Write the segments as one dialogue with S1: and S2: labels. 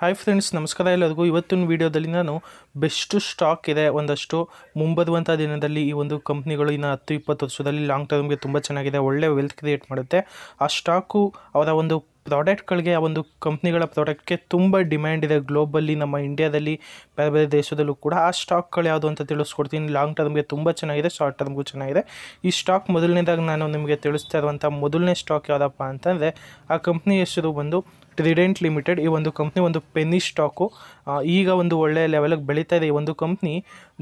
S1: hi friends ನಮಸ್ಕಾರ ಎಲ್ಲರಿಗೂ ಇವತ್ತಿನ ವೀಡಿಯೋದಲ್ಲಿ ನಾನು ಬೆಸ್ಟ್ ಸ್ಟಾಕ್ ಇದೆ ಒಂದಷ್ಟು ಮುಂಬರುವಂಥ ದಿನದಲ್ಲಿ ಈ ಒಂದು ಕಂಪ್ನಿಗಳು ಇನ್ನು ಹತ್ತು ಇಪ್ಪತ್ತು ವರ್ಷದಲ್ಲಿ ಲಾಂಗ್ ಟರ್ಮ್ಗೆ ತುಂಬ ಚೆನ್ನಾಗಿದೆ ಒಳ್ಳೆ ವೆಲ್ತ್ ಕ್ರಿಯೇಟ್ ಮಾಡುತ್ತೆ ಆ ಸ್ಟಾಕು ಅವರ ಒಂದು ಪ್ರಾಡಕ್ಟ್ಗಳಿಗೆ ಆ ಒಂದು ಕಂಪ್ನಿಗಳ ಪ್ರಾಡಕ್ಟ್ಗೆ ತುಂಬ ಡಿಮ್ಯಾಂಡ್ ಇದೆ ಗ್ಲೋಬಲ್ಲಿ ನಮ್ಮ ಇಂಡಿಯಾದಲ್ಲಿ ಬೇರೆ ಬೇರೆ ದೇಶದಲ್ಲೂ ಕೂಡ ಆ ಸ್ಟಾಕ್ಗಳು ಯಾವುದು ಅಂತ ತಿಳಿಸ್ಕೊಡ್ತೀನಿ ಲಾಂಗ್ ಟರ್ಮ್ಗೆ ತುಂಬ ಚೆನ್ನಾಗಿದೆ ಶಾರ್ಟ್ ಟರ್ಮ್ಗೂ ಚೆನ್ನಾಗಿದೆ ಈ ಸ್ಟಾಕ್ ಮೊದಲನೇದಾಗಿ ನಾನು ನಿಮಗೆ ತಿಳಿಸ್ತಾ ಇರುವಂಥ ಮೊದಲನೇ ಸ್ಟಾಕ್ ಯಾವುದಪ್ಪ ಅಂತಂದರೆ ಆ ಕಂಪ್ನಿ ಹೆಸರು ಬಂದು ಟ್ರಿಡೆಂಟ್ ಲಿಮಿಟೆಡ್ ಈ ಒಂದು ಕಂಪ್ನಿ ಒಂದು ಪೆನ್ನಿ ಸ್ಟಾಕು ಈಗ ಒಂದು ಒಳ್ಳೆಯ ಲೆವೆಲಿಗೆ ಬೆಳೀತಾ ಇದೆ ಈ ಒಂದು ಕಂಪ್ನಿ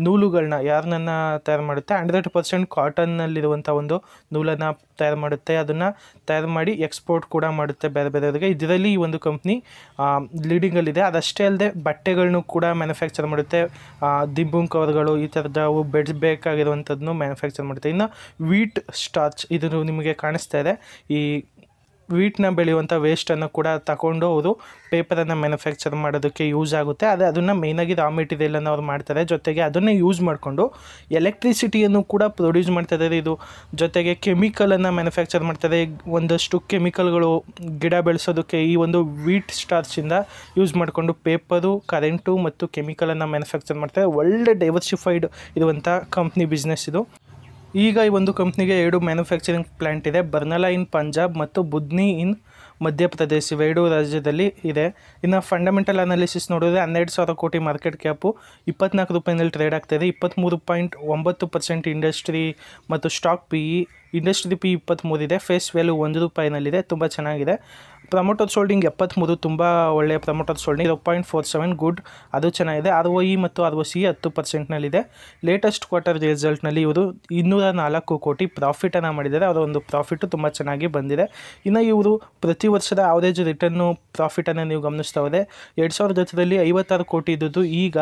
S1: ನೂಲುಗಳನ್ನ ಯಾರನ್ನ ತಯಾರು ಮಾಡುತ್ತೆ ಹಂಡ್ರೆಡ್ ಪರ್ಸೆಂಟ್ ಕಾಟನ್ನಲ್ಲಿರುವಂಥ ಒಂದು ನೂಲನ್ನು ತಯಾರು ಮಾಡುತ್ತೆ ಅದನ್ನು ತಯಾರು ಮಾಡಿ ಎಕ್ಸ್ಪೋರ್ಟ್ ಕೂಡ ಮಾಡುತ್ತೆ ಬೇರೆ ಬೇರೆಯವರಿಗೆ ಇದರಲ್ಲಿ ಈ ಒಂದು ಕಂಪ್ನಿ ಲೀಡಿಂಗಲ್ಲಿದೆ ಅದಷ್ಟೇ ಅಲ್ಲದೆ ಬಟ್ಟೆಗಳನ್ನು ಕೂಡ ಮ್ಯಾನುಫ್ಯಾಕ್ಚರ್ ಮಾಡುತ್ತೆ ದಿಂಬುಂಗ್ ಕವರ್ಗಳು ಈ ಥರದವು ಬೆಡ್ಸ್ ಬೇಕಾಗಿರುವಂಥದ್ದನ್ನು ಮ್ಯಾನುಫ್ಯಾಕ್ಚರ್ ಮಾಡುತ್ತೆ ಇನ್ನು ವೀಟ್ ಸ್ಟಾರ್ಚ್ ಇದನ್ನು ನಿಮಗೆ ಕಾಣಿಸ್ತಾ ಇದೆ ಈ ವೀಟ್ನ ಬೆಳೆಯುವಂಥ ವೇಸ್ಟನ್ನು ಕೂಡ ತಗೊಂಡು ಅವರು ಪೇಪರನ್ನು ಮ್ಯಾನುಫ್ಯಾಕ್ಚರ್ ಮಾಡೋದಕ್ಕೆ ಯೂಸ್ ಆಗುತ್ತೆ ಅದೇ ಅದನ್ನು ಮೇಯ್ನಾಗಿ ರಾ ಮೆಟೀರಿಯಲನ್ನು ಅವ್ರು ಮಾಡ್ತಾರೆ ಜೊತೆಗೆ ಅದನ್ನೇ ಯೂಸ್ ಮಾಡಿಕೊಂಡು ಎಲೆಕ್ಟ್ರಿಸಿಟಿಯನ್ನು ಕೂಡ ಪ್ರೊಡ್ಯೂಸ್ ಮಾಡ್ತಾರೆ ಇದು ಜೊತೆಗೆ ಕೆಮಿಕಲನ್ನು ಮ್ಯಾನುಫ್ಯಾಕ್ಚರ್ ಮಾಡ್ತಾರೆ ಒಂದಷ್ಟು ಕೆಮಿಕಲ್ಗಳು ಗಿಡ ಬೆಳೆಸೋದಕ್ಕೆ ಈ ಒಂದು ವೀಟ್ ಸ್ಟಾರ್ಚಿಂದ ಯೂಸ್ ಮಾಡಿಕೊಂಡು ಪೇಪರು ಕರೆಂಟು ಮತ್ತು ಕೆಮಿಕಲನ್ನು ಮ್ಯಾನುಫ್ಯಾಕ್ಚರ್ ಮಾಡ್ತಾರೆ ಒಳ್ಳೆ ಡೈವರ್ಸಿಫೈಡ್ ಇರುವಂಥ ಕಂಪ್ನಿ ಬಿಸ್ನೆಸ್ ಇದು ಈಗ ಈ ಒಂದು ಕಂಪ್ನಿಗೆ ಎರಡು ಮ್ಯಾನುಫ್ಯಾಕ್ಚರಿಂಗ್ ಪ್ಲ್ಯಾಂಟ್ ಇದೆ ಬರ್ನಲಾ ಇನ್ ಪಂಜಾಬ್ ಮತ್ತು ಬುದ್ನಿ ಇನ್ ಮಧ್ಯಪ್ರದೇಶ ಇವೆರಡೂ ರಾಜ್ಯದಲ್ಲಿ ಇದೆ ಇನ್ನು ಫಂಡಮೆಂಟಲ್ ಅನಾಲಿಸಿಸ್ ನೋಡಿದ್ರೆ ಹನ್ನೆರಡು ಸಾವಿರ ಕೋಟಿ ಮಾರ್ಕೆಟ್ ಕ್ಯಾಪು ಇಪ್ಪತ್ನಾಲ್ಕು ರೂಪಾಯಿನಲ್ಲಿ ಟ್ರೇಡ್ ಆಗ್ತಾಯಿದೆ ಇಪ್ಪತ್ತ್ಮೂರು ಪಾಯಿಂಟ್ ಒಂಬತ್ತು ಪರ್ಸೆಂಟ್ ಇಂಡಸ್ಟ್ರಿ ಮತ್ತು stock P E industry P ಇಪ್ಪತ್ತ್ಮೂರಿದೆ ಫೇಸ್ ವ್ಯಾಲ್ಯೂ ಒಂದು ರೂಪಾಯಿನಲ್ಲಿದೆ ತುಂಬ ಚೆನ್ನಾಗಿದೆ ಪ್ರಮೋಟರ್ ಸೋಲ್ಡಿಂಗ್ ಎಪ್ಪತ್ತ್ಮೂರು ತುಂಬ ಒಳ್ಳೆಯ promoter holding zero point four seven good ಅದು ಚೆನ್ನಾಗಿದೆ ಆರ್ ಒ ಇ ಮತ್ತು ಆರ್ ಒ ಸಿ ಹತ್ತು ಪರ್ಸೆಂಟ್ನಲ್ಲಿದೆ ಲೇಟೆಸ್ಟ್ ಕ್ವಾರ್ಟರ್ ರಿಸಲ್ಟ್ನಲ್ಲಿ ಇವರು ಇನ್ನೂರ ನಾಲ್ಕು ಕೋಟಿ ಪ್ರಾಫಿಟನ್ನು ಮಾಡಿದ್ದಾರೆ ಅವರ ಒಂದು ಪ್ರಾಫಿಟ್ಟು ತುಂಬ ಚೆನ್ನಾಗಿ ಬಂದಿದೆ ಇನ್ನು ಇವರು ಪ್ರತಿ ವರ್ಷದ ಆವರೇಜ್ ರಿಟರ್ನು ಪ್ರಾಫಿಟನ್ನು ನೀವು ಗಮನಿಸ್ತಾ ಹೋದೆ ಎರಡು ಸಾವಿರದ ಹತ್ತರಲ್ಲಿ ಐವತ್ತಾರು ಕೋಟಿ ಇದ್ದದ್ದು ಈಗ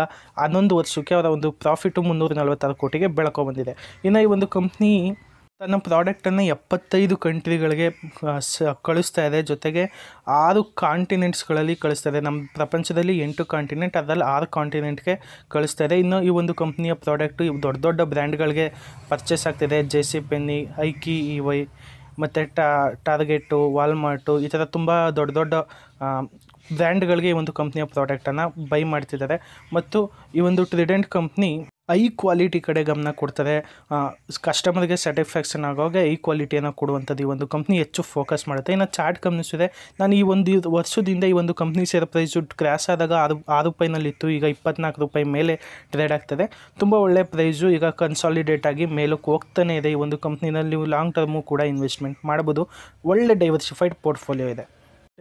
S1: ಹನ್ನೊಂದು ವರ್ಷಕ್ಕೆ ಅವರ ಒಂದು ಪ್ರಾಫಿಟ್ಟು ಮುನ್ನೂರ ನಲವತ್ತಾರು ಕೋಟಿಗೆ ಬೆಳಕೊಂಡು ಬಂದಿದೆ ಇನ್ನು ಈ ಒಂದು ಕಂಪ್ನಿ ತನ್ನ ಪ್ರಾಡಕ್ಟನ್ನು ಎಪ್ಪತ್ತೈದು ಕಂಟ್ರಿಗಳಿಗೆ ಕಳಿಸ್ತಾ ಇದೆ ಜೊತೆಗೆ ಆರು ಕಾಂಟಿನೆಂಟ್ಸ್ಗಳಲ್ಲಿ ಕಳಿಸ್ತಾ ಇದೆ ನಮ್ಮ ಪ್ರಪಂಚದಲ್ಲಿ ಎಂಟು ಕಾಂಟಿನೆಂಟ್ ಅದರಲ್ಲಿ ಆರು ಕಾಂಟಿನೆಂಟ್ಗೆ ಕಳಿಸ್ತಾ ಇದೆ ಇನ್ನು ಈ ಒಂದು ಕಂಪ್ನಿಯ ಪ್ರಾಡಕ್ಟು ದೊಡ್ಡ ದೊಡ್ಡ ಬ್ರ್ಯಾಂಡ್ಗಳಿಗೆ ಪರ್ಚೇಸ್ ಆಗ್ತಿದೆ J C Penney IKEA ವೈ ಮತ್ತು ಟಾ ಟಾರ್ಗೆಟು ವಾಲ್ಮಾರ್ಟು ಈ ಥರ ತುಂಬ ದೊಡ್ಡ ದೊಡ್ಡ ಬ್ರ್ಯಾಂಡ್ಗಳಿಗೆ ಈ ಒಂದು ಕಂಪ್ನಿಯ ಪ್ರಾಡಕ್ಟನ್ನು ಬೈ ಮಾಡ್ತಿದ್ದಾರೆ ಮತ್ತು ಈ ಒಂದು ಟ್ರಿಡೆಂಟ್ ಕಂಪ್ನಿ ಐ ಕ್ವಾಲಿಟಿ ಕಡೆ ಗಮನ ಕೊಡ್ತಾರೆ ಕಸ್ಟಮರ್ಗೆ ಸ್ಯಾಟಿಸ್ಫ್ಯಾಕ್ಷನ್ ಆಗೋಗೆ ಐ ಕ್ವಾಲಿಟಿಯನ್ನು ಕೊಡುವಂಥದ್ದು ಈ ಒಂದು ಕಂಪ್ನಿ ಹೆಚ್ಚು ಫೋಕಸ್ ಮಾಡುತ್ತೆ ಇನ್ನು ಚಾರ್ಟ್ ಗಮನಿಸಿದೆ ಇದೆ ನಾನು ಈ ಒಂದು ವರ್ಷದಿಂದ ಈ ಒಂದು ಕಂಪ್ನಿ ಸೇರ್ ಪ್ರೈಸು ಕ್ರ್ಯಾಸ್ ಆದಾಗ ಆರು ಆರು ರೂಪಾಯಿನಲ್ಲಿತ್ತು ಈಗ ಇಪ್ಪತ್ನಾಲ್ಕು ರೂಪಾಯಿ ಮೇಲೆ ಟ್ರೇಡ್ ಆಗ್ತದೆ ತುಂಬ ಒಳ್ಳೆಯ ಪ್ರೈಸು ಈಗ ಕನ್ಸಾಲಿಡೇಟ್ ಆಗಿ ಮೇಲಕ್ಕೆ ಹೋಗ್ತಾನೆ ಇದೆ ಈ ಒಂದು ಕಂಪ್ನಿನಲ್ಲಿ ನೀವು ಲಾಂಗ್ ಟರ್ಮು ಕೂಡ ಇನ್ವೆಸ್ಟ್ಮೆಂಟ್ ಮಾಡ್ಬೋದು ಒಳ್ಳೆ ಡೈವರ್ಸಿಫೈಡ್ ಪೋರ್ಟ್ಫೋಲಿಯೋ ಇದೆ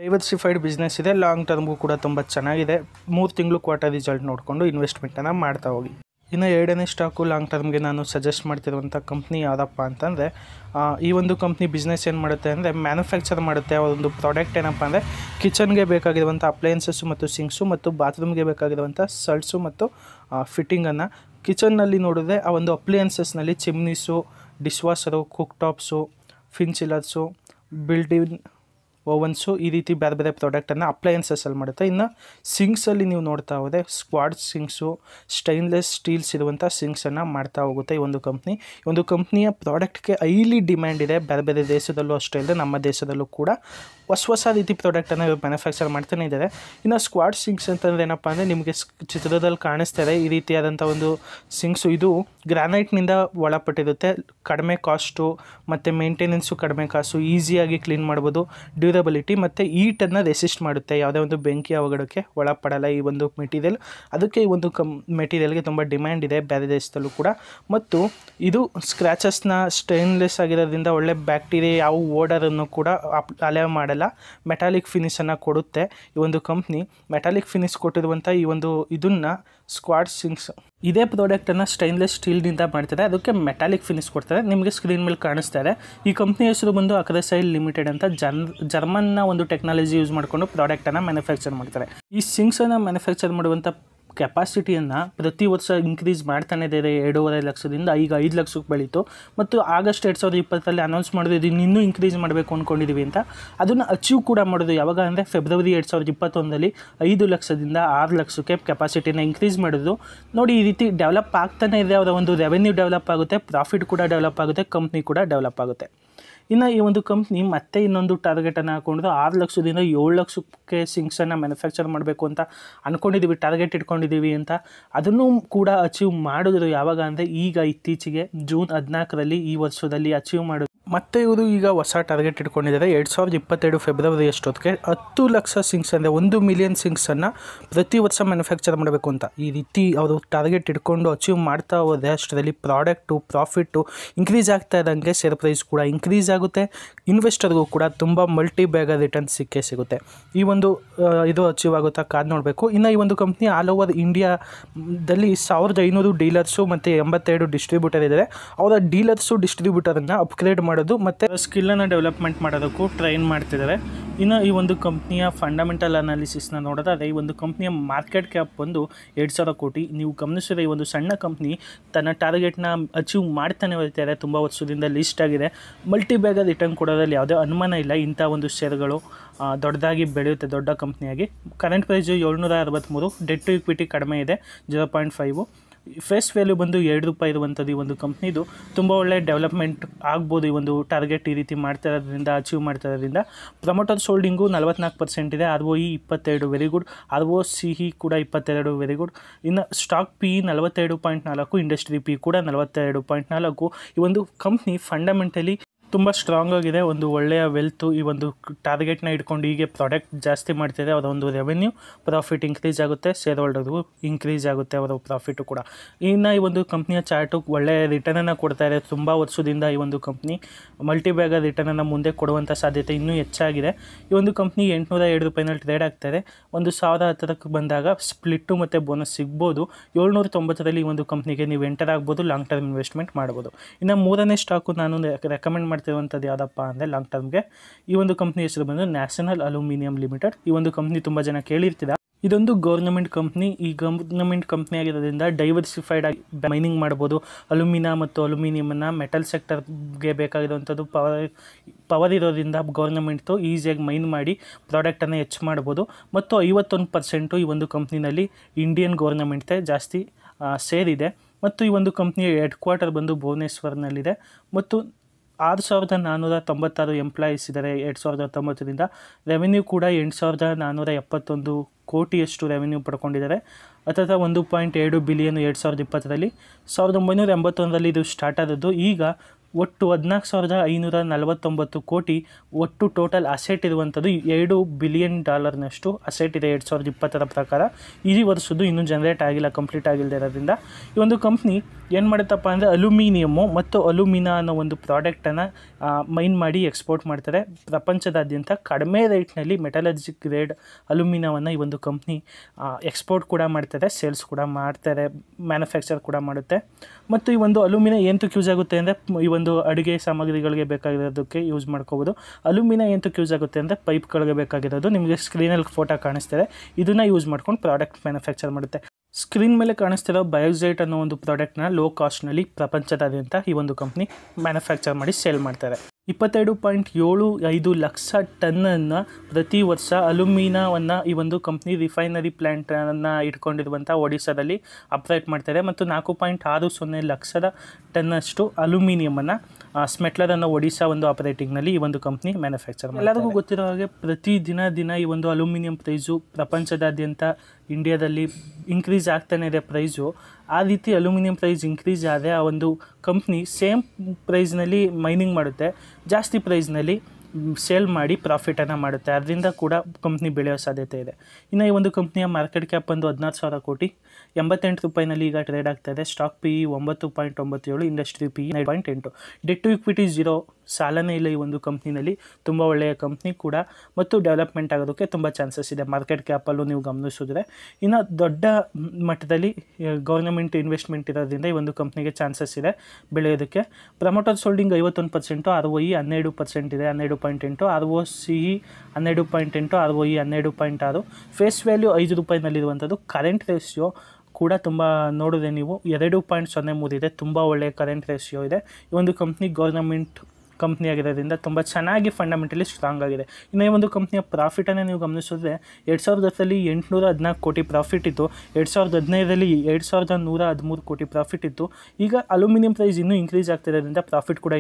S1: ಡೈವರ್ಸಿಫೈಡ್ ಬಿಸ್ನೆಸ್ ಇದೆ ಲಾಂಗ್ ಟರ್ಮ್ಗೂ ಕೂಡ ತುಂಬ ಚೆನ್ನಾಗಿದೆ ಮೂರು ತಿಂಗಳು ಕ್ವಾರ್ಟರ್ ರಿಸಲ್ಟ್ ನೋಡಿಕೊಂಡು ಇನ್ವೆಸ್ಟ್ಮೆಂಟನ್ನು ಮಾಡ್ತಾ ಹೋಗಿ ಇನ್ನು ಎರಡನೇ ಸ್ಟಾಕು ಲಾಂಗ್ ಟರ್ಮ್ಗೆ ನಾನು ಸಜೆಸ್ಟ್ ಮಾಡ್ತಿರುವಂಥ ಕಂಪ್ನಿ ಯಾವುದಪ್ಪ ಅಂತಂದರೆ ಈ ಒಂದು ಕಂಪ್ನಿ ಬಿಸ್ನೆಸ್ ಏನು ಮಾಡುತ್ತೆ ಅಂದರೆ ಮ್ಯಾನುಫ್ಯಾಕ್ಚರ್ ಮಾಡುತ್ತೆ ಒಂದು ಪ್ರಾಡಕ್ಟ್ ಏನಪ್ಪ ಅಂದರೆ ಕಿಚನ್ಗೆ ಬೇಕಾಗಿರುವಂಥ ಅಪ್ಲಯನ್ಸಸ್ಸು ಮತ್ತು ಸಿಂಕ್ಸು ಮತ್ತು ಬಾತ್ರೂಮ್ಗೆ ಬೇಕಾಗಿರುವಂಥ ಸಲ್ಟ್ಸು ಮತ್ತು ಫಿಟ್ಟಿಂಗನ್ನು ಕಿಚನ್ನಲ್ಲಿ ನೋಡಿದ್ರೆ ಆ ಒಂದು ಅಪ್ಲಿಯನ್ಸಸ್ನಲ್ಲಿ chimneys dishwasher cooktops built in ovens ಈ ರೀತಿ ಬೇರೆ ಬೇರೆ ಪ್ರಾಡಕ್ಟನ್ನು ಅಪ್ಲಯನ್ಸಸಲ್ಲಿ ಮಾಡುತ್ತೆ ಇನ್ನು ಸಿಂಕ್ಸಲ್ಲಿ ನೀವು ನೋಡ್ತಾ ಹೋದೆ ಸ್ಕ್ವಾಡ್ ಸಿಂಕ್ಸು ಸ್ಟೈನ್ಲೆಸ್ ಸ್ಟೀಲ್ಸ್ ಇರುವಂಥ ಸಿಂಕ್ಸನ್ನು ಮಾಡ್ತಾ ಹೋಗುತ್ತೆ ಈ ಒಂದು ಕಂಪ್ನಿ ಒಂದು ಕಂಪ್ನಿಯ ಪ್ರಾಡಕ್ಟ್ಗೆ ಹೈಲಿ ಡಿಮ್ಯಾಂಡ್ ಇದೆ ಬೇರೆ ಬೇರೆ ದೇಶದಲ್ಲೂ ಅಷ್ಟೇ ಇದೆ ನಮ್ಮ ದೇಶದಲ್ಲೂ ಕೂಡ ಹೊಸ ಹೊಸ ರೀತಿ ಪ್ರಾಡಕ್ಟನ್ನು ಇವರು ಮ್ಯಾನುಫ್ಯಾಕ್ಚರ್ ಮಾಡ್ತಾನೇ ಇದ್ದಾರೆ ಇನ್ನು ಸ್ಕ್ವಾಡ್ ಸಿಂಕ್ಸ್ ಅಂತಂದ್ರೆ ಏನಪ್ಪ ಅಂದರೆ ನಿಮಗೆ ಚಿತ್ರದಲ್ಲಿ ಕಾಣಿಸ್ತಾರೆ ಈ ರೀತಿಯಾದಂಥ ಒಂದು ಸಿಂಕ್ಸು ಇದು ಗ್ರಾನೈಟ್ನಿಂದ ಒಳಪಟ್ಟಿರುತ್ತೆ ಕಡಿಮೆ ಕಾಸ್ಟು ಮತ್ತು ಮೇಂಟೆನೆನ್ಸು ಕಡಿಮೆ ಕಾಸು ಈಸಿಯಾಗಿ ಕ್ಲೀನ್ ಮಾಡ್ಬೋದು ಡ್ಯೂರಬಿಲಿಟಿ ಮತ್ತು ಈಟನ್ನು ರೆಸಿಸ್ಟ್ ಮಾಡುತ್ತೆ ಯಾವುದೇ ಒಂದು ಬೆಂಕಿ ಅವಘಡಕ್ಕೆ ಒಳಪಡಲ್ಲ ಈ ಒಂದು ಮೆಟೀರಿಯಲ್ ಅದಕ್ಕೆ ಈ ಒಂದು ಕಂ ಮೆಟೀರಿಯಲ್ಗೆ ತುಂಬ ಡಿಮ್ಯಾಂಡ್ ಇದೆ ಬೇರೆ ದೇಶದಲ್ಲೂ ಕೂಡ ಮತ್ತು ಇದು ಸ್ಕ್ರ್ಯಾಚಸ್ನ ಸ್ಟೇನ್ಲೆಸ್ ಆಗಿರೋದ್ರಿಂದ ಒಳ್ಳೆ ಬ್ಯಾಕ್ಟೀರಿಯಾ ಯಾವ ಓಡರನ್ನು ಕೂಡ ಅಪ್ ಮಾಡಲ್ಲ ಮೆಟಾಲಿಕ್ ಫಿನಿಷನ್ನು ಕೊಡುತ್ತೆ ಈ ಒಂದು ಕಂಪ್ನಿ ಮೆಟಾಲಿಕ್ ಫಿನಿಶ್ ಕೊಟ್ಟಿರುವಂಥ ಈ ಒಂದು ಇದನ್ನು ಸ್ಕ್ವಾಡ್ ಸಿಂಗ್ಸ್ ಇದೇ ಪ್ರಾಡಕ್ಟನ್ನು ಸ್ಟೈನ್ಲೆಸ್ ಸ್ಟೀಲ್ನಿಂದ ಮಾಡ್ತಾರೆ ಅದಕ್ಕೆ ಮೆಟಾಲಿಕ್ ಫಿನಿಶ್ ಕೊಡ್ತಾರೆ ನಿಮಗೆ ಸ್ಕ್ರೀನ್ ಮೇಲೆ ಕಾಣಿಸ್ತಾರೆ ಈ ಕಂಪ್ನಿ ಹೆಸರು ಬಂದು ಅಕ್ರಸೈಲ್ ಲಿಮಿಟೆಡ್ ಅಂತ ಜರ್ಮನ್ ಜರ್ಮನ್ನ ಒಂದು ಟೆಕ್ನಾಲಜಿ ಯೂಸ್ ಮಾಡಿಕೊಂಡು ಪ್ರಾಡಕ್ಟನ್ನು ಮ್ಯಾನುಫ್ಯಾಕ್ಚರ್ ಮಾಡ್ತಾರೆ ಈ ಸಿಂಗ್ಸನ್ನು ಮ್ಯಾನುಫ್ಯಾಕ್ಚರ್ ಮಾಡುವಂಥ ಕೆಪಾಸಿಟಿಯನ್ನು ಪ್ರತಿ ವರ್ಷ ಇನ್ಕ್ರೀಸ್ ಮಾಡ್ತಾನೆ ಇದೆ ಎರಡೂವರೆ ಲಕ್ಷದಿಂದ ಈಗ ಐದು ಲಕ್ಷಕ್ಕೆ ಬೆಳೀತು ಮತ್ತು ಆಗಸ್ಟ್ ಎರಡು ಸಾವಿರದ ಇಪ್ಪತ್ತರಲ್ಲಿ ಅನೌನ್ಸ್ ಮಾಡಿದ್ರು ಇನ್ನೂ ಇನ್ಕ್ರೀಸ್ ಮಾಡಬೇಕು ಅಂದ್ಕೊಂಡಿದ್ದೀವಿ ಅಂತ ಅದನ್ನು ಅಚೀವ್ ಕೂಡ ಮಾಡೋದು ಯಾವಾಗ ಅಂದರೆ ಫೆಬ್ರವರಿ ಎರಡು ಸಾವಿರದ ಇಪ್ಪತ್ತೊಂದರಲ್ಲಿ ಐದು ಲಕ್ಷದಿಂದ ಆರು ಲಕ್ಷಕ್ಕೆ ಕೆಪಾಸಿಟಿನ ಇನ್ಕ್ರೀಸ್ ಮಾಡೋದು ನೋಡಿ ಈ ರೀತಿ ಡೆವಲಪ್ ಆಗ್ತಾನೆ ಇದೆ ಅವರ ಒಂದು ರೆವೆನ್ಯೂ ಡೆವಲಪ್ ಆಗುತ್ತೆ ಪ್ರಾಫಿಟ್ ಕೂಡ ಡೆವಲಪ್ ಆಗುತ್ತೆ ಕಂಪ್ನಿ ಕೂಡ ಡೆವಲಪ್ ಆಗುತ್ತೆ ಇನ್ನು ಈ ಒಂದು ಕಂಪ್ನಿ ಮತ್ತೆ ಇನ್ನೊಂದು ಟಾರ್ಗೆಟನ್ನು ಹಾಕೊಂಡು ಆರು ಲಕ್ಷದಿಂದ ಏಳು ಲಕ್ಷಕ್ಕೆ ಸಿಂಗ್ಸನ್ನು ಮ್ಯಾನುಫ್ಯಾಕ್ಚರ್ ಮಾಡಬೇಕು ಅಂತ ಅಂದ್ಕೊಂಡಿದ್ದೀವಿ ಟಾರ್ಗೆಟ್ ಇಟ್ಕೊಂಡಿದ್ದೀವಿ ಅಂತ ಅದನ್ನು ಕೂಡ ಅಚೀವ್ ಮಾಡಿದ್ರು ಯಾವಾಗ ಅಂದರೆ ಈಗ ಇತ್ತೀಚೆಗೆ ಜೂನ್ ಹದಿನಾಲ್ಕರಲ್ಲಿ ಈ ವರ್ಷದಲ್ಲಿ ಅಚೀವ್ ಮಾಡಿದ್ರು ಮತ್ತೆ ಇವರು ಈಗ ಹೊಸ ಟಾರ್ಗೆಟ್ ಇಟ್ಕೊಂಡಿದ್ದಾರೆ ಎರಡು ಸಾವಿರದ ಇಪ್ಪತ್ತೆರಡು ಫೆಬ್ರವರಿ ಅಷ್ಟೊತ್ತಿಗೆ ಹತ್ತು ಲಕ್ಷ ಸಿಂಗ್ಸ್ ಅಂದರೆ ಒಂದು ಮಿಲಿಯನ್ ಸಿಂಗ್ಸನ್ನು ಪ್ರತಿ ವರ್ಷ ಮ್ಯಾನುಫ್ಯಾಕ್ಚರ್ ಮಾಡಬೇಕು ಅಂತ ಈ ರೀತಿ ಅವರು ಟಾರ್ಗೆಟ್ ಇಟ್ಕೊಂಡು ಅಚೀವ್ ಮಾಡ್ತಾ ಹೋದರೆ ಅಷ್ಟರಲ್ಲಿ ಪ್ರಾಡಕ್ಟು ಪ್ರಾಫಿಟ್ಟು ಇನ್ಕ್ರೀಸ್ ಆಗ್ತಾ ಇದ್ದಂಗೆ ಶೇರ್ ಪ್ರೈಸ್ ಕೂಡ ಇನ್ಕ್ರೀಸ್ ಆಗುತ್ತೆ ಇನ್ವೆಸ್ಟರ್ಗೂ ಕೂಡ ತುಂಬ ಮಲ್ಟಿ ಬ್ಯಾಗ ರಿಟರ್ನ್ ಸಿಕ್ಕೇ ಸಿಗುತ್ತೆ ಈ ಒಂದು ಇದು ಅಚೀವ್ ಆಗುತ್ತಾ ಕಾದು ನೋಡಬೇಕು ಇನ್ನು ಈ ಒಂದು ಕಂಪ್ನಿ ಆಲ್ ಓವರ್ ಇಂಡಿಯಾದಲ್ಲಿ ಸಾವಿರದ ಐನೂರು ಡೀಲರ್ಸು ಮತ್ತು ಎಂಬತ್ತೆರಡು ಡಿಸ್ಟ್ರಿಬ್ಯೂಟರ್ ಇದ್ದಾರೆ ಅವರ ಡೀಲರ್ಸು ಡಿಸ್ಟ್ರಿಬ್ಯೂಟರನ್ನು ಅಪ್ಗ್ರೇಡ್ ಮಾಡೋದು ಮತ್ತು ಸ್ಕಿಲ್ಲನ್ನು ಡೆವಲಪ್ಮೆಂಟ್ ಮಾಡೋದಕ್ಕೂ ಟ್ರೈನ್ ಮಾಡ್ತಿದ್ದಾರೆ ಇನ್ನು ಈ ಒಂದು ಕಂಪ್ನಿಯ ಫಂಡಮೆಂಟಲ್ ಅನಾಲಿಸಿಸ್ನ ನೋಡೋದಾದರೆ ಈ ಒಂದು ಕಂಪ್ನಿಯ ಮಾರ್ಕೆಟ್ ಕ್ಯಾಪ್ ಬಂದು ಎರಡು ಸಾವಿರ ಕೋಟಿ ನೀವು ಗಮನಿಸಿದ್ರೆ ಈ ಒಂದು ಸಣ್ಣ ಕಂಪ್ನಿ ತನ್ನ ಟಾರ್ಗೆಟ್ನ ಅಚೀವ್ ಮಾಡ್ತಾನೆ ಹೋಗ್ತಾರೆ ತುಂಬ ವರ್ಷದಿಂದ ಲಿಸ್ಟ್ ಆಗಿದೆ ಮಲ್ಟಿ ಬೇಗ ರಿಟರ್ನ್ ಕೊಡೋದ್ರಲ್ಲಿ ಯಾವುದೇ ಅನುಮಾನ ಇಲ್ಲ ಇಂಥ ಒಂದು ಶೇರ್ಗಳು ದೊಡ್ಡದಾಗಿ ಬೆಳೆಯುತ್ತೆ ದೊಡ್ಡ ಕಂಪ್ನಿಯಾಗಿ ಕರೆಂಟ್ ಪ್ರೈಸು ಏಳ್ನೂರ ಅರವತ್ತ್ಮೂರು ಡೆಟ್ ಟು ಇಕ್ವಿಟಿ ಕಡಿಮೆ ಇದೆ zero point five face value ಬಂದು ಎರಡು ರೂಪಾಯಿ ಇರುವಂಥದ್ದು ಈ ಒಂದು ಕಂಪ್ನಿದು ತುಂಬ ಒಳ್ಳೆ ಡೆವಲಪ್ಮೆಂಟ್ ಆಗ್ಬೋದು ಈ ಒಂದು ಟಾರ್ಗೆಟ್ ಈ ರೀತಿ ಮಾಡ್ತಾ ಇರೋದ್ರಿಂದ ಅಚೀವ್ ಮಾಡ್ತಾ ಇರೋದ್ರಿಂದ ಪ್ರಮೋಟರ್ಸ್ ಹೋಲ್ಡಿಂಗು ನಲವತ್ನಾಲ್ಕು ಪರ್ಸೆಂಟ್ ಇದೆ ಆರ್ ಒ ಇ ಇಪ್ಪತ್ತೆರಡು very good R O C E ಕೂಡ ಇಪ್ಪತ್ತೆರಡು ವೆರಿ ಗುಡ್ ಇನ್ನು ಸ್ಟಾಕ್ ಪಿ ನಲವತ್ತೆರಡು ಪಾಯಿಂಟ್ ನಾಲ್ಕು ಇಂಡಸ್ಟ್ರಿ ಪಿ ಕೂಡ ನಲವತ್ತೆರಡು ಪಾಯಿಂಟ್ ನಾಲ್ಕು ಈ ಒಂದು ಕಂಪ್ನಿ ಫಂಡಮೆಂಟಲಿ ತುಂಬ ಸ್ಟ್ರಾಂಗ್ ಆಗಿದೆ ಒಂದು ಒಳ್ಳೆಯ ವೆಲ್ತು ಈ ಒಂದು ಟಾರ್ಗೆಟ್ನ ಇಟ್ಕೊಂಡು ಹೀಗೆ ಪ್ರಾಡಕ್ಟ್ ಜಾಸ್ತಿ ಮಾಡ್ತಿದೆ ಅದೊಂದು ರೆವೆನ್ಯೂ ಪ್ರಾಫಿಟ್ ಇನ್ಕ್ರೀಸ್ ಆಗುತ್ತೆ ಶೇರ್ ಹೋಲ್ಡರ್ಗೂ ಇನ್ಕ್ರೀಸ್ ಆಗುತ್ತೆ ಅವರ ಪ್ರಾಫಿಟು ಕೂಡ ಇನ್ನು ಈ ಒಂದು ಕಂಪ್ನಿಯ ಚಾರ್ಟು ಒಳ್ಳೆಯ ರಿಟರ್ನನ್ನು ಕೊಡ್ತಾ ಇದೆ ತುಂಬ ವರ್ಷದಿಂದ ಈ ಒಂದು ಕಂಪ್ನಿ ಮಲ್ಟಿಬ್ಯಾಗ ರಿಟರ್ನನ್ನು ಮುಂದೆ ಕೊಡುವಂಥ ಸಾಧ್ಯತೆ ಇನ್ನೂ ಹೆಚ್ಚಾಗಿದೆ ಈ ಒಂದು ಕಂಪ್ನಿ ಎಂಟುನೂರ ಎರಡು ರೂಪಾಯಿನಲ್ಲಿ ಟ್ರೇಡ್ ಆಗ್ತಾಯಿದೆ ಒಂದು ಸಾವಿರ ಹತ್ತಿರಕ್ಕೆ ಬಂದಾಗ ಸ್ಪ್ಲಿಟ್ಟು ಮತ್ತು ಬೋನಸ್ ಸಿಗ್ಬೋದು ಏಳ್ನೂರ ತೊಂಬತ್ತರಲ್ಲಿ ಈ ಒಂದು ಕಂಪ್ನಿಗೆ ನೀವು ಎಂಟರ್ ಆಗ್ಬೋದು ಲಾಂಗ್ ಟರ್ಮ್ ಇನ್ವೆಸ್ಟ್ಮೆಂಟ್ ಮಾಡ್ಬೋದು ಇನ್ನು ಮೂರನೇ ಸ್ಟಾಕು ನಾನು ರೆಕಮೆಂಡ್ ಮಾಡ್ತೀನಿ ಮಾಡ್ತಿರುವಂಥದ್ದು ಯಾವುದಪ್ಪ ಅಂದರೆ ಲಾಂಗ್ ಟರ್ಮ್ಗೆ ಈ ಒಂದು ಕಂಪ್ನಿ ಹೆಸರು ಬಂದು ನ್ಯಾಷನಲ್ ಅಲ್ಯೂಮಿನಿಯಂ ಲಿಮಿಟೆಡ್ ಈ ಒಂದು ಕಂಪ್ನಿ ತುಂಬ ಜನ ಕೇಳಿರ್ತೀರಾ ಇದೊಂದು ಗೌರ್ನಮೆಂಟ್ ಕಂಪ್ನಿ ಈ ಗೌರ್ನಮೆಂಟ್ ಕಂಪ್ನಿ ಆಗಿರೋದ್ರಿಂದ ಡೈವರ್ಸಿಫೈಡ್ ಆಗಿ ಮೈನಿಂಗ್ ಮಾಡ್ಬೋದು ಅಲ್ಯೂಮಿನ ಮತ್ತು ಅಲ್ಯೂಮಿನಿಯಮನ್ನು ಮೆಟಲ್ ಸೆಕ್ಟರ್ಗೆ ಬೇಕಾಗಿರುವಂಥದ್ದು ಪವರ್ ಪವರ್ ಇರೋದ್ರಿಂದ ಗೌರ್ನಮೆಂಟ್ದು ಈಸಿಯಾಗಿ ಮೈನ್ ಮಾಡಿ ಪ್ರಾಡಕ್ಟನ್ನು ಹೆಚ್ಚು ಮಾಡ್ಬೋದು ಮತ್ತು ಐವತ್ತೊಂದು ಪರ್ಸೆಂಟು ಈ ಒಂದು ಕಂಪ್ನಿನಲ್ಲಿ ಇಂಡಿಯನ್ ಗೌರ್ನಮೆಂಟ್ದೇ ಜಾಸ್ತಿ ಸೇರಿದೆ ಮತ್ತು ಈ ಒಂದು ಕಂಪ್ನಿಯ ಹೆಡ್ ಕ್ವಾರ್ಟರ್ ಬಂದು ಭುವನೇಶ್ವರ್ನಲ್ಲಿದೆ ಮತ್ತು ಆರು ಸಾವಿರದ ನಾನ್ನೂರ ತೊಂಬತ್ತಾರು ಎಂಪ್ಲಾಯೀಸ್ ಇದ್ದಾರೆ ಎರಡು ಸಾವಿರದ ಹತ್ತೊಂಬತ್ತರಿಂದ ರೆವೆನ್ಯೂ ಕೂಡ ಎಂಟು ಸಾವಿರದ ನಾನ್ನೂರ ಎಪ್ಪತ್ತೊಂದು ಕೋಟಿಯಷ್ಟು ರೆವೆನ್ಯೂ ಪಡ್ಕೊಂಡಿದ್ದಾರೆ ಅಥವಾ ಒಂದು ಪಾಯಿಂಟ್ ಎರಡು ಬಿಲಿಯನ್ ಎರಡು ಸಾವಿರದ ಇಪ್ಪತ್ತರಲ್ಲಿ ಸಾವಿರದ ಒಂಬೈನೂರ ಎಂಬತ್ತೊಂದರಲ್ಲಿ ಇದು ಸ್ಟಾರ್ಟ್ ಆದದ್ದು ಈಗ ಒಟ್ಟು ಹದಿನಾಲ್ಕು ಸಾವಿರದ ಐನೂರ ನಲವತ್ತೊಂಬತ್ತು ಕೋಟಿ ಒಟ್ಟು ಟೋಟಲ್ ಅಸೆಟ್ ಇರುವಂಥದ್ದು ಎರಡು ಬಿಲಿಯನ್ ಡಾಲರ್ನಷ್ಟು ಅಸೆಟ್ ಇದೆ ಎರಡು ಸಾವಿರದ ಇಪ್ಪತ್ತರ ಪ್ರಕಾರ ಈ ವರ್ಷದ್ದು ಇನ್ನೂ ಜನರೇಟ್ ಆಗಿಲ್ಲ ಕಂಪ್ಲೀಟ್ ಆಗಿಲ್ಲದೆ ಇರೋದ್ರಿಂದ ಈ ಒಂದು ಕಂಪ್ನಿ ಏನು ಮಾಡುತ್ತಪ್ಪ ಅಂದರೆ ಅಲ್ಯೂಮಿನಿಯಮ್ಮು ಮತ್ತು ಅಲ್ಯೂಮಿನಾ ಅನ್ನೋ ಒಂದು ಪ್ರಾಡಕ್ಟನ್ನು ಮೈನ್ ಮಾಡಿ ಎಕ್ಸ್ಪೋರ್ಟ್ ಮಾಡ್ತಾರೆ ಪ್ರಪಂಚದಾದ್ಯಂತ ಕಡಿಮೆ ರೇಟ್ನಲ್ಲಿ ಮೆಟಲರ್ಜಿ ಗ್ರೇಡ್ ಅಲ್ಯೂಮಿನಾವನ್ನು ಈ ಒಂದು ಕಂಪ್ನಿ ಎಕ್ಸ್ಪೋರ್ಟ್ ಕೂಡ ಮಾಡ್ತಾರೆ ಸೇಲ್ಸ್ ಕೂಡ ಮಾಡ್ತಾರೆ ಮ್ಯಾನುಫ್ಯಾಕ್ಚರ್ ಕೂಡ ಮಾಡುತ್ತೆ ಮತ್ತು ಈ ಒಂದು ಅಲುಮಿನಿಯಾ ಏನಕ್ಕೆ ಯೂಸ್ ಆಗುತ್ತೆ ಅಂದರೆ ಈ ಒಂದು ಒಂದು ಅಡುಗೆ ಸಾಮಗ್ರಿಗಳಿಗೆ ಬೇಕಾಗಿರೋದಕ್ಕೆ ಯೂಸ್ ಮಾಡ್ಕೋಬೋದು ಅಲುಮಿನಿಯಂ ಎಂತಕ್ಕೆ ಯೂಸ್ ಆಗುತ್ತೆ ಅಂದರೆ ಪೈಪ್ಗಳಿಗೆ ಬೇಕಾಗಿರೋದು ನಿಮಗೆ ಸ್ಕ್ರೀನಲ್ಲಿ ಫೋಟೋ ಕಾಣಿಸ್ತಾರೆ ಇದನ್ನು ಯೂಸ್ ಮಾಡ್ಕೊಂಡು ಪ್ರಾಡಕ್ಟ್ ಮ್ಯಾನುಫ್ಯಾಕ್ಚರ್ ಮಾಡುತ್ತೆ ಸ್ಕ್ರೀನ್ ಮೇಲೆ ಕಾಣಿಸ್ತಿರೋ ಬಯೋಜೆಟ್ ಅನ್ನೋ ಒಂದು ಪ್ರಾಡಕ್ಟ್ನ ಲೋ ಕಾಸ್ಟ್ನಲ್ಲಿ ಪ್ರಪಂಚದಾದ್ಯಂತ ಈ ಒಂದು ಕಂಪ್ನಿ ಮ್ಯಾನುಫ್ಯಾಕ್ಚರ್ ಮಾಡಿ ಸೇಲ್ ಮಾಡ್ತಾರೆ ಇಪ್ಪತ್ತೆರಡು ಪಾಯಿಂಟ್ ಏಳು ಐದು ಲಕ್ಷ ಟನ್ನನ್ನು ಪ್ರತಿ ವರ್ಷ ಅಲುಮಿನಾವನ್ನು ಈ ಒಂದು ಕಂಪ್ನಿ ರಿಫೈನರಿ ಪ್ಲ್ಯಾಂಟನ್ನು ಇಟ್ಕೊಂಡಿರುವಂಥ ಒಡಿಶಾದಲ್ಲಿ ಅಪ್ರೇಟ್ ಮಾಡ್ತಾರೆ ಮತ್ತು ನಾಲ್ಕು ಪಾಯಿಂಟ್ ಆರು ಸೊನ್ನೆ ಲಕ್ಷದ ಟನ್ನಷ್ಟು ಅಲ್ಯೂಮಿನಿಯಮನ್ನು ಸ್ಮೆಟ್ಲರನ್ನು ಒಡಿಶಾ ಒಂದು ಆಪರೇಟಿಂಗ್ನಲ್ಲಿ ಈ ಒಂದು ಕಂಪ್ನಿ ಮ್ಯಾನುಫ್ಯಾಕ್ಚರ್ ಎಲ್ಲರಿಗೂ ಗೊತ್ತಿರೋ ಹಾಗೆ ಪ್ರತಿ ದಿನ ದಿನ ಈ ಒಂದು ಅಲ್ಯೂಮಿನಿಯಂ ಪ್ರೈಸು ಪ್ರಪಂಚದಾದ್ಯಂತ ಇಂಡಿಯಾದಲ್ಲಿ ಇನ್ಕ್ರೀಸ್ ಆಗ್ತಾನೆ ಇದೆ ಪ್ರೈಸು ಆ ರೀತಿ ಅಲ್ಯೂಮಿನಿಯಂ ಪ್ರೈಸ್ ಇನ್ಕ್ರೀಸ್ ಆದರೆ ಆ ಒಂದು ಕಂಪ್ನಿ ಸೇಮ್ ಪ್ರೈಸ್ನಲ್ಲಿ ಮೈನಿಂಗ್ ಮಾಡುತ್ತೆ ಜಾಸ್ತಿ ಪ್ರೈಸ್ನಲ್ಲಿ ಸೇಲ್ ಮಾಡಿ ಪ್ರಾಫಿಟನ್ನು ಮಾಡುತ್ತೆ ಅದರಿಂದ ಕೂಡ ಕಂಪ್ನಿ ಬೆಳೆಯೋ ಸಾಧ್ಯತೆ ಇದೆ ಇನ್ನು ಈ ಒಂದು ಕಂಪ್ನಿಯ ಮಾರ್ಕೆಟ್ ಕ್ಯಾಪ್ ಒಂದು ಹದಿನಾರು ಸಾವಿರ ಕೋಟಿ ಎಂಬತ್ತೆಂಟು ರೂಪಾಯಿನಲ್ಲಿ ಈಗ ಟ್ರೇಡ್ ಆಗ್ತಾ ಇದೆ ಸ್ಟಾಕ್ ಪಿ e ಒಂಬತ್ತು ಪಾಯಿಂಟ್ ಒಂಬತ್ತೇಳು industry P e nine point ಎಂಟು ಡೆಟ್ ಟು ಇಕ್ವಿಟಿ ಜೀರೋ ಸಾಲನೇ ಇಲ್ಲ ಈ ಒಂದು ಕಂಪ್ನಿನಲ್ಲಿ ತುಂಬ ಒಳ್ಳೆಯ ಕಂಪ್ನಿ ಕೂಡ ಮತ್ತು ಡೆವಲಪ್ಮೆಂಟ್ ಆಗೋದಕ್ಕೆ ತುಂಬ ಚಾನ್ಸಸ್ ಇದೆ ಮಾರ್ಕೆಟ್ ಕ್ಯಾಪಲ್ಲೂ ನೀವು ಗಮನಿಸಿದ್ರೆ ಇನ್ನು ದೊಡ್ಡ ಮಟ್ಟದಲ್ಲಿ ಗೌರ್ಮೆಂಟ್ ಇನ್ವೆಸ್ಟ್ಮೆಂಟ್ ಇರೋದ್ರಿಂದ ಈ ಒಂದು ಕಂಪ್ನಿಗೆ ಚಾನ್ಸಸ್ ಇದೆ ಬೆಳೆಯೋದಕ್ಕೆ ಪ್ರಮೋಟರ್ಸ್ ಸೋಲ್ಡಿಂಗ್ ಐವತ್ತೊಂದು ಪರ್ಸೆಂಟು ಆರ್ ಒ ಇ ಹನ್ನೆರಡು ಪರ್ಸೆಂಟ್ ಇದೆ ಹನ್ನೆರಡು ಪಾಯಿಂಟ್ ಎಂಟು ಆರ್ ಒ ಸಿ ಇ ಹನ್ನೆರಡು ಪಾಯಿಂಟ್ ಎಂಟು ಆರ್ ಒ ಇ ಹನ್ನೆರಡು ಪಾಯಿಂಟ್ ಆರು ಫೇಸ್ ವ್ಯಾಲ್ಯೂ ಐದು ರೂಪಾಯಿನಲ್ಲಿರುವಂಥದ್ದು ಕರೆಂಟ್ ರೇಷಿಯೋ ಕೂಡ ತುಂಬ ನೋಡಿದೆ ನೀವು ಎರಡು ಪಾಯಿಂಟ್ ಸೊನ್ನೆ ಮೂರು ಇದೆ ತುಂಬ ಒಳ್ಳೆಯ ಕರೆಂಟ್ ರೇಷಿಯೋ ಇದೆ ಈ ಒಂದು ಕಂಪ್ನಿ ಗೌರ್ನಮೆಂಟ್ ಕಂಪ್ನಿ ಆಗಿರೋದ್ರಿಂದ ತುಂಬ ಚೆನ್ನಾಗಿ ಫಂಡಮೆಂಟಲಿ ಸ್ಟ್ರಾಂಗ್ ಆಗಿದೆ ಇನ್ನು ಈ ಒಂದು ಕಂಪ್ನಿಯ ಪ್ರಾಫಿಟನ್ನು ನೀವು ಗಮನಿಸಿದ್ರೆ ಎರಡು ಸಾವಿರದ ಹತ್ತರಲ್ಲಿ ಎಂಟುನೂರ ಹದಿನಾಲ್ಕು ಕೋಟಿ ಪ್ರಾಫಿಟ್ ಇತ್ತು ಎರಡು ಸಾವಿರದ ಹದಿನೈದರಲ್ಲಿ ಎರಡು ಸಾವಿರದ ನೂರ ಹದಿಮೂರು ಕೋಟಿ ಪ್ರಾಫಿಟ್ ಇತ್ತು ಈಗ ಅಲ್ಯೂಮಿನಿಯಂ ಪ್ರೈಸ್ ಇನ್ನೂ ಇನ್ಕ್ರೀಸ್ ಆಗ್ತಿರೋದ್ರಿಂದ ಪ್ರಾಫಿಟ್ ಕೂಡ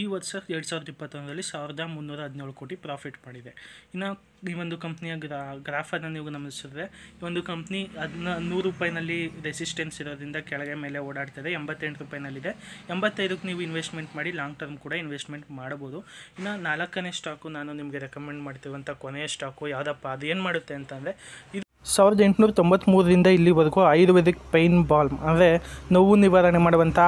S1: ಈ ವರ್ಷ ಎರಡು ಸಾವಿರದ ಇಪ್ಪತ್ತೊಂದರಲ್ಲಿ ಸಾವಿರದ ಮುನ್ನೂರ ಹದಿನೇಳು ಕೋಟಿ ಪ್ರಾಫಿಟ್ ಮಾಡಿದೆ ಇನ್ನು ಈ ಒಂದು ಕಂಪ್ನಿಯ ಗ್ರಾ ಗ್ರಾಫನ್ನು ನೀವು ಗಮನಿಸಿದ್ರೆ ಈ ಒಂದು ಕಂಪ್ನಿ ಅದನ್ನ ನೂರು ರೂಪಾಯಿನಲ್ಲಿ ರೆಸಿಸ್ಟೆನ್ಸ್ ಇರೋದ್ರಿಂದ ಕೆಳಗೆ ಮೇಲೆ ಓಡಾಡ್ತದೆ ಎಂಬತ್ತೆಂಟು ರೂಪಾಯಿನಲ್ಲಿದೆ ಎಂಬತ್ತೈದಕ್ಕೆ ನೀವು ಇನ್ವೆಸ್ಟ್ಮೆಂಟ್ ಮಾಡಿ ಲಾಂಗ್ ಟರ್ಮ್ ಕೂಡ ಇನ್ವೆಸ್ಟ್ಮೆಂಟ್ ಮಾಡ್ಬೋದು ಇನ್ನು ನಾಲ್ಕನೇ ಸ್ಟಾಕು ನಾನು ನಿಮಗೆ ರೆಕಮೆಂಡ್ ಮಾಡ್ತಿರುವಂಥ ಕೊನೆಯ ಸ್ಟಾಕು ಯಾವುದಪ್ಪ ಅದು ಏನು ಮಾಡುತ್ತೆ ಅಂತಂದರೆ ಇದು ಸಾವಿರದ ಎಂಟುನೂರ ತೊಂಬತ್ತ್ಮೂರರಿಂದ ಇಲ್ಲಿವರೆಗೂ ಆಯುರ್ವೇದಿಕ್ ಪೈನ್ ಬಾಲ್ಮ್ ಅಂದರೆ ನೋವು ನಿವಾರಣೆ ಮಾಡುವಂಥ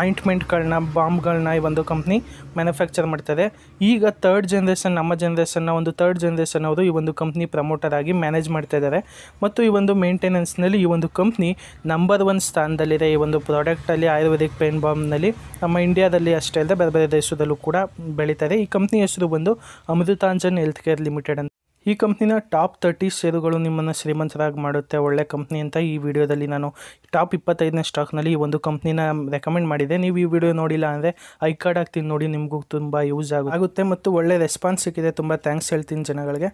S1: ಆಯಿಂಟ್ಮೆಂಟ್ಗಳನ್ನ ಬಾಂಬ್ಗಳನ್ನ ಈ ಒಂದು ಕಂಪ್ನಿ ಮ್ಯಾನುಫ್ಯಾಕ್ಚರ್ ಮಾಡ್ತಾರೆ ಈಗ ತರ್ಡ್ ಜನ್ರೇಷನ್ ನಮ್ಮ ಜನ್ರೇಷನ್ನ ಒಂದು ತರ್ಡ್ ಜನ್ರೇಷನ್ ಅವರು ಈ ಒಂದು ಕಂಪ್ನಿ ಪ್ರಮೋಟರ್ ಆಗಿ ಮ್ಯಾನೇಜ್ ಮಾಡ್ತಾ ಇದ್ದಾರೆ ಮತ್ತು ಈ ಒಂದು ಮೇಂಟೆನೆನ್ಸ್ನಲ್ಲಿ ಈ ಒಂದು ಕಂಪ್ನಿ ನಂಬರ್ ಒನ್ ಸ್ಥಾನದಲ್ಲಿದೆ ಈ ಒಂದು ಪ್ರಾಡಕ್ಟಲ್ಲಿ ಆಯುರ್ವೇದಿಕ್ ಪೈನ್ ನಲ್ಲಿ ನಮ್ಮ ಇಂಡಿಯಾದಲ್ಲಿ ಅಷ್ಟೇ ಅಲ್ಲದೆ ಬೇರೆ ಬೇರೆ ದೇಶದಲ್ಲೂ ಕೂಡ ಬೆಳೀತಾರೆ ಈ ಕಂಪ್ನಿ ಹೆಸರು ಬಂದು ಅಮೃತಾಂಜನ್ ಹೆಲ್ತ್ ಕೇರ್ ಲಿಮಿಟೆಡ್ ಅಂತ ಈ ಕಂಪ್ನಿನ ಟಾಪ್ ತರ್ಟಿ ಷೇರುಗಳು ನಿಮ್ಮನ್ನು ಶ್ರೀಮಂತರಾಗಿ ಮಾಡುತ್ತೆ ಒಳ್ಳೆ ಕಂಪ್ನಿ ಅಂತ ಈ ವಿಡಿಯೋದಲ್ಲಿ ನಾನು ಟಾಪ್ ಇಪ್ಪತ್ತೈದನೇ ಸ್ಟಾಕ್ನಲ್ಲಿ ಈ ಒಂದು ಕಂಪ್ನಿನ ರೆಕಮೆಂಡ್ ಮಾಡಿದೆ ನೀವು ಈ ವಿಡಿಯೋ ನೋಡಿಲ್ಲ ಅಂದರೆ ಐ ಕಾರ್ಡ್ ಆಗ್ತೀನಿ ನೋಡಿ ನಿಮಗೂ ತುಂಬ ಯೂಸ್ ಆಗುತ್ತೆ ಮತ್ತು ಒಳ್ಳೆ ರೆಸ್ಪಾನ್ಸ್ ಸಿಕ್ಕಿದೆ ತುಂಬ ಥ್ಯಾಂಕ್ಸ್ ಹೇಳ್ತೀನಿ ಜನಗಳಿಗೆ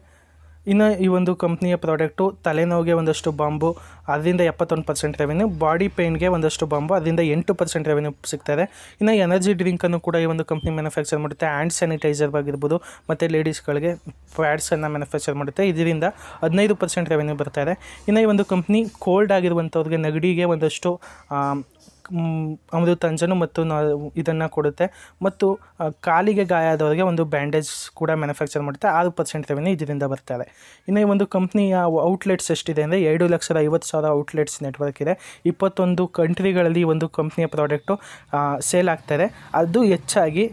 S1: ಇನ್ನು ಈ ಒಂದು ಕಂಪ್ನಿಯ ಪ್ರಾಡಕ್ಟು ತಲೆನೋವಿಗೆ ಒಂದಷ್ಟು ಬಾಂಬು ಅದರಿಂದ ಎಪ್ಪತ್ತೊಂದು ಪರ್ಸೆಂಟ್ ರೆವೆನ್ಯೂ ಬಾಡಿ ಪೇಯ್ನ್ಗೆ ಒಂದಷ್ಟು ಬಾಂಬು ಅದರಿಂದ ಎಂಟು ಪರ್ಸೆಂಟ್ ರೆವೆನ್ಯೂ ಸಿಗ್ತದೆ ಇನ್ನು ಎನರ್ಜಿ ಡ್ರಿಂಕನ್ನು ಕೂಡ ಈ ಒಂದು ಕಂಪ್ನಿ ಮ್ಯಾನುಫ್ಯಾಕ್ಚರ್ ಮಾಡುತ್ತೆ ಆ್ಯಂಡ್ ಸ್ಯಾನಿಟೈಸರ್ ಆಗಿರ್ಬೋದು ಮತ್ತು ಲೇಡೀಸ್ಗಳಿಗೆ ಪ್ಯಾಡ್ಸನ್ನು ಮ್ಯಾನುಫ್ಯಾಕ್ಚರ್ ಮಾಡುತ್ತೆ ಇದರಿಂದ ಹದಿನೈದು ಪರ್ಸೆಂಟ್ ರೆವೆನ್ಯೂ ಇದೆ ಇನ್ನು ಈ ಒಂದು ಕಂಪ್ನಿ ಕೋಲ್ಡ್ ಆಗಿರುವಂಥವ್ರಿಗೆ ನೆಗಡಿಗೆ ಒಂದಷ್ಟು ಅಮೃತಾಂಜನು ಮತ್ತು ನಾ ಇದನ್ನು ಕೊಡುತ್ತೆ ಮತ್ತು ಕಾಲಿಗೆ ಗಾಯ ಆದವರಿಗೆ ಒಂದು ಬ್ಯಾಂಡೇಜ್ ಕೂಡ ಮ್ಯಾನುಫ್ಯಾಕ್ಚರ್ ಮಾಡುತ್ತೆ ಆರು ಪರ್ಸೆಂಟ್ ರೆವೆನ್ಯೂ ಇದರಿಂದ ಬರ್ತಾರೆ ಇನ್ನು ಈ ಒಂದು ಕಂಪ್ನಿಯ ಔಟ್ಲೆಟ್ಸ್ ಎಷ್ಟಿದೆ ಅಂದರೆ ಎರಡು ಲಕ್ಷದ ಐವತ್ತು ಸಾವಿರ ಔಟ್ಲೆಟ್ಸ್ ನೆಟ್ವರ್ಕ್ ಇದೆ ಇಪ್ಪತ್ತೊಂದು ಕಂಟ್ರಿಗಳಲ್ಲಿ ಒಂದು ಕಂಪ್ನಿಯ ಪ್ರಾಡಕ್ಟು ಸೇಲ್ ಆಗ್ತಾರೆ ಅದು ಹೆಚ್ಚಾಗಿ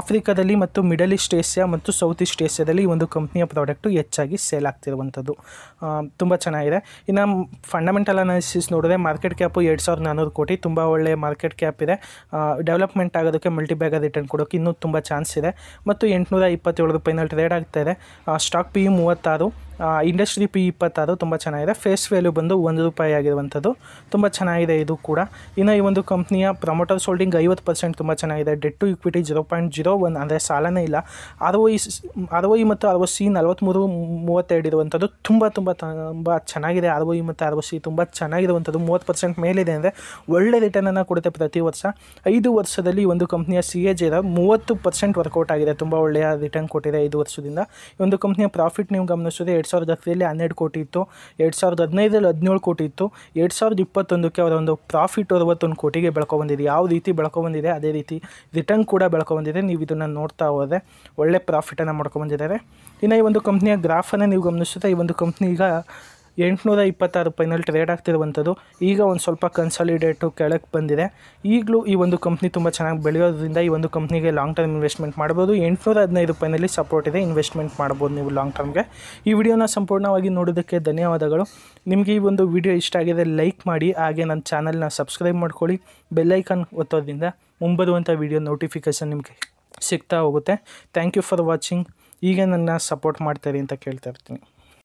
S1: ಆಫ್ರಿಕಾದಲ್ಲಿ ಮತ್ತು ಮಿಡಲ್ ಈಸ್ಟ್ ಏಷ್ಯಾ ಮತ್ತು ಸೌತ್ ಈಸ್ಟ್ ಏಷ್ಯಾದಲ್ಲಿ ಈ ಒಂದು ಕಂಪ್ನಿಯ ಪ್ರಾಡಕ್ಟು ಹೆಚ್ಚಾಗಿ ಸೇಲ್ ಆಗ್ತಿರುವಂಥದ್ದು ತುಂಬ ಚೆನ್ನಾಗಿದೆ ಇನ್ನು ಫಂಡಮೆಂಟಲ್ ಅನಾಲಿಸಿಸ್ ನೋಡಿದ್ರೆ ಮಾರ್ಕೆಟ್ ಕ್ಯಾಪು ಎರಡು ಸಾವಿರದ ನಾನ್ನೂರು ಕೋಟಿ ತುಂಬ ಒಳ್ಳೆಯ ಮಾರ್ಕೆಟ್ ಕ್ಯಾಪ್ ಇದೆ ಡೆವಲಪ್ಮೆಂಟ್ ಆಗೋದಕ್ಕೆ ಮಲ್ಟಿಬ್ಯಾಗ ರಿಟರ್ನ್ ಕೊಡೋಕೆ ಇನ್ನೂ ತುಂಬ ಚಾನ್ಸ್ ಇದೆ ಮತ್ತು ಎಂಟುನೂರ ಇಪ್ಪತ್ತೇಳು ರೂಪಾಯಿನಲ್ಲಿ ಟ್ರೇಡ್ ಆಗ್ತಾ ಇದೆ ಸ್ಟಾಕ್ ಪಿ ಯು ಮೂವತ್ತಾರು ಇಂಡಸ್ಟ್ರಿ ಪಿ ಇಪ್ಪತ್ತಾರು ತುಂಬ ಚೆನ್ನಾಗಿದೆ ಫೇಸ್ ವ್ಯಾಲ್ಯೂ ಬಂದು ಒಂದು ರೂಪಾಯಿ ಆಗಿರುವಂಥದ್ದು ತುಂಬ ಚೆನ್ನಾಗಿದೆ ಇದು ಕೂಡ ಇನ್ನು ಈ ಒಂದು ಕಂಪ್ನಿಯ ಪ್ರಮೋಟರ್ಸ್ ಹೋಲ್ಡಿಂಗ್ ಐವತ್ತು ಪರ್ಸೆಂಟ್ ತುಂಬ ಚೆನ್ನಾಗಿದೆ debt to equity zero point zero one ಅಂದರೆ ಸಾಲನೇ ಇಲ್ಲ ಆರ್ ಒ ಇ ಮತ್ತು ಆರ್ ಸಿ ನಲವತ್ತ್ಮೂರು ಮೂವತ್ತೆರಡು ಇರುವಂಥದ್ದು ತುಂಬ ತುಂಬ ತುಂಬ ಚೆನ್ನಾಗಿದೆ ಆರ್ ಮತ್ತು ಆರ್ ಸಿ ತುಂಬ ಚೆನ್ನಾಗಿರುವಂಥದ್ದು ಮೂವತ್ತು ಪರ್ಸೆಂಟ್ ಮೇಲಿದೆ ಅಂದರೆ ಒಳ್ಳೆ ರಿಟರ್ನನ್ನು ಕೊಡುತ್ತೆ ಪ್ರತಿ ವರ್ಷ ಐದು ವರ್ಷದಲ್ಲಿ ಒಂದು ಕಂಪ್ನಿಯ ಸಿ ಎ ಜೆ ಮೂವತ್ತು ಪರ್ಸೆಂಟ್ ವರ್ಕೌಟ್ ಆಗಿದೆ ತುಂಬ ಒಳ್ಳೆಯ ರಿಟರ್ನ್ ಕೊಟ್ಟಿದೆ ಐದು ವರ್ಷದಿಂದ ಈ ಒಂದು ಕಂಪ್ನಿಯ ಪ್ರಾಫಿಟ್ ನೀವು ಗಮನಿಸೋದು ಎರಡು ಸಾವಿರದ ಹತ್ತರಲ್ಲಿ ಹನ್ನೆರಡು ಕೋಟಿ ಇತ್ತು ಎರಡು ಸಾವಿರದ ಹದಿನೈದರಲ್ಲಿ ಹದಿನೇಳು ಕೋಟಿ ಇತ್ತು ಎರಡು ಸಾವಿರದ ಇಪ್ಪತ್ತೊಂದಕ್ಕೆ ಅವರ ಒಂದು ಪ್ರಾಫಿಟ್ ಅರವತ್ತೊಂದು ಕೋಟಿಗೆ ಬಂದಿದೆ ಯಾವ ರೀತಿ ಬಂದಿದೆ ಅದೇ ರೀತಿ ರಿಟರ್ನ್ ಕೂಡ ಬೆಳ್ಕೊಬಂದಿದೆ ನೀವು ಇದನ್ನು ನೋಡ್ತಾ ಹೋದರೆ ಒಳ್ಳೆ ಪ್ರಾಫಿಟನ್ನು ಮಾಡ್ಕೊಂಡಿದ್ದಾರೆ ಇನ್ನು ಈ ಒಂದು ಕಂಪ್ನಿಯ ಗ್ರಾಫನ್ನು ನೀವು ಗಮನಿಸುತ್ತೆ ಈ ಒಂದು ಕಂಪ್ನಿ ಈಗ ಎಂಟುನೂರ ಇಪ್ಪತ್ತಾರು ರೂಪಾಯಿನಲ್ಲಿ ಟ್ರೇಡ್ ಆಗ್ತಿರುವಂಥದ್ದು ಈಗ ಒಂದು ಸ್ವಲ್ಪ ಕನ್ಸಾಲಿಡೇಟು ಕೆಳಕ್ಕೆ ಬಂದಿದೆ ಈಗಲೂ ಈ ಒಂದು ಕಂಪ್ನಿ ತುಂಬ ಚೆನ್ನಾಗಿ ಬೆಳೆಯೋದ್ರಿಂದ ಈ ಒಂದು ಕಂಪ್ನಿಗೆ ಲಾಂಗ್ ಟರ್ಮ್ ಇನ್ವೆಸ್ಟ್ಮೆಂಟ್ ಮಾಡ್ಬೋದು ಎಂಟುನೂರ ಹದಿನೈದು ರೂಪಾಯಿನಲ್ಲಿ ಸಪೋರ್ಟ್ ಇದೆ ಇನ್ವೆಸ್ಟ್ಮೆಂಟ್ ಮಾಡ್ಬೋದು ನೀವು ಲಾಂಗ್ ಟರ್ಮ್ಗೆ ಈ ವಿಡಿಯೋನ ಸಂಪೂರ್ಣವಾಗಿ ನೋಡೋದಕ್ಕೆ ಧನ್ಯವಾದಗಳು ನಿಮಗೆ ಈ ಒಂದು ವಿಡಿಯೋ ಇಷ್ಟ ಆಗಿದೆ ಲೈಕ್ ಮಾಡಿ ಹಾಗೆ ನನ್ನ ಚಾನಲ್ನ ಸಬ್ಸ್ಕ್ರೈಬ್ ಮಾಡ್ಕೊಳ್ಳಿ ಬೆಲ್ಲೈಕನ್ ಒತ್ತೋದ್ರಿಂದ ಮುಂಬರುವಂಥ ವಿಡಿಯೋ ನೋಟಿಫಿಕೇಷನ್ ನಿಮಗೆ ಸಿಗ್ತಾ ಹೋಗುತ್ತೆ ಥ್ಯಾಂಕ್ ಯು ಫಾರ್ ವಾಚಿಂಗ್ ಈಗ ನನ್ನ ಸಪೋರ್ಟ್ ಮಾಡ್ತಾರೆ ಅಂತ ಕೇಳ್ತಾ ಇರ್ತೀನಿ